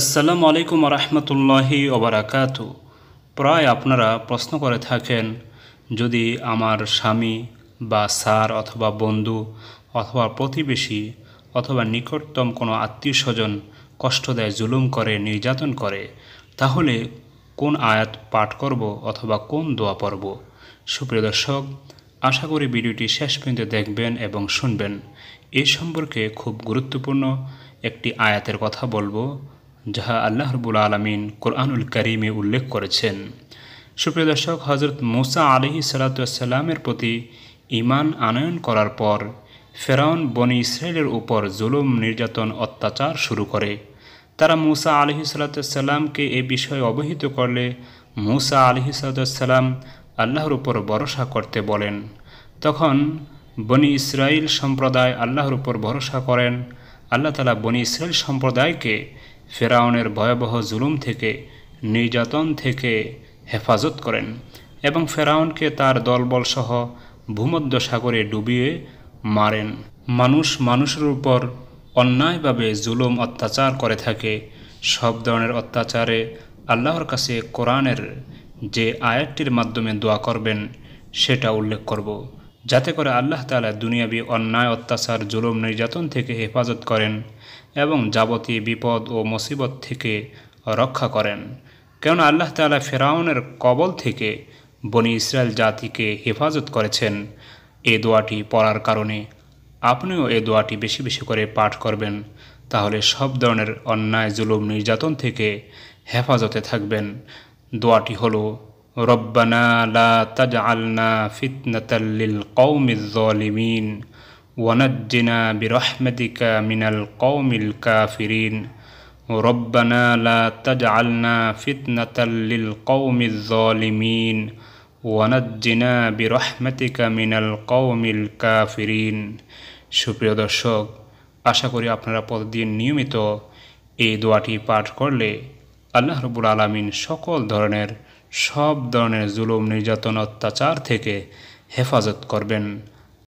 আসসালামু আলাইকুম রহমতুল্লাহি ওবরাকাত প্রায় আপনারা প্রশ্ন করে থাকেন যদি আমার স্বামী বা স্যার অথবা বন্ধু অথবা প্রতিবেশী অথবা নিকটতম কোনো আত্মীয় স্বজন কষ্ট দেয় জুলুম করে নির্যাতন করে তাহলে কোন আয়াত পাঠ করব অথবা কোন দোয়া পর্ব সুপ্রিয় দর্শক আশা করি ভিডিওটি শেষ পর্যন্ত দেখবেন এবং শুনবেন এ সম্পর্কে খুব গুরুত্বপূর্ণ একটি আয়াতের কথা বলবো যাহা আল্লাহ রবুল আলমিন কোরআনুল করিমে উল্লেখ করেছেন সুপ্রিয় দর্শক হজরত মুসা আলহি সালাতামের প্রতি ইমান আনয়ন করার পর ফেরাউন বনি ইসরায়েলের উপর জুলুম নির্যাতন অত্যাচার শুরু করে তারা মুসা আলহি সালাতামকে এ বিষয়ে অবহিত করলে মুসা আলহি সালাতাম আল্লাহর উপর ভরসা করতে বলেন তখন বনি ইসরায়েল সম্প্রদায় আল্লাহর উপর ভরসা করেন আল্লাহ তালা বনি ইসরায়েল সম্প্রদায়কে ফেরাউনের ভয়াবহ জুলুম থেকে নির্যাতন থেকে হেফাজত করেন এবং ফেরাউনকে তার দলবলসহ ভূমধ্য সাগরে ডুবিয়ে মারেন মানুষ মানুষের উপর অন্যায়ভাবে জুলুম অত্যাচার করে থাকে সব ধরনের অত্যাচারে আল্লাহর কাছে কোরআনের যে আয়াতটির মাধ্যমে দোয়া করবেন সেটা উল্লেখ করব যাতে করে আল্লাহ তালা দুনিয়াবি অন্যায় অত্যাচার জুলুম নির্যাতন থেকে হেফাজত করেন এবং যাবতীয় বিপদ ও মুসিবত থেকে রক্ষা করেন কেননা আল্লাহ তালা ফেরাউনের কবল থেকে বনি ইসরায়েল জাতিকে হেফাজত করেছেন এ দোয়াটি পড়ার কারণে আপনিও এ দোয়াটি বেশি বেশি করে পাঠ করবেন তাহলে সব ধরনের অন্যায় জুলুম নির্যাতন থেকে হেফাজতে থাকবেন দোয়াটি হলো ربنا لا تجعلنا فتنة للقوم الظالمين ونجنا برحمتك من القوم الكافرين ربنا لا تجعلنا فتنة للقوم الظالمين ونجنا برحمتك من القوم الكافرين সুপ্রিয় দর্শক আশা করি আপনারা প্রতিদিন নিয়মিত এই দোয়াটি পাঠ করলে আল্লাহ রবুল আলমিন সকল ধরনের সব ধরনের জুলুম নির্যাতন অত্যাচার থেকে হেফাজত করবেন